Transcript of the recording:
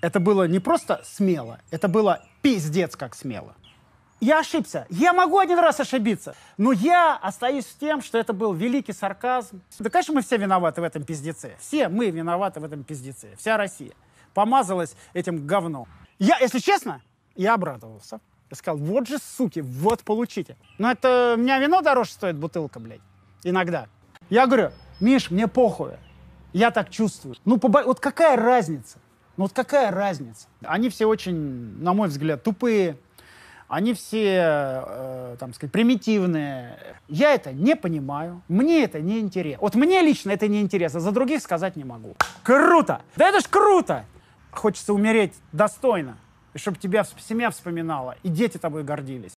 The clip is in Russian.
Это было не просто смело, это было пиздец как смело. Я ошибся. Я могу один раз ошибиться. Но я остаюсь с тем, что это был великий сарказм. Да, конечно, мы все виноваты в этом пиздеце. Все мы виноваты в этом пиздеце. Вся Россия помазалась этим говном. Я, если честно, я обрадовался. Я сказал, вот же суки, вот получите. Но это у меня вино дороже стоит бутылка, блядь. Иногда. Я говорю, Миш, мне похуй. Я так чувствую. Ну, побо... вот какая разница? Ну, вот какая разница? Они все очень, на мой взгляд, тупые. Они все, э, там сказать, примитивные. Я это не понимаю. Мне это не интересно. Вот мне лично это не интересно. За других сказать не могу. Круто! Да это ж круто! Хочется умереть достойно. И чтобы тебя семья вспоминала, и дети тобой гордились.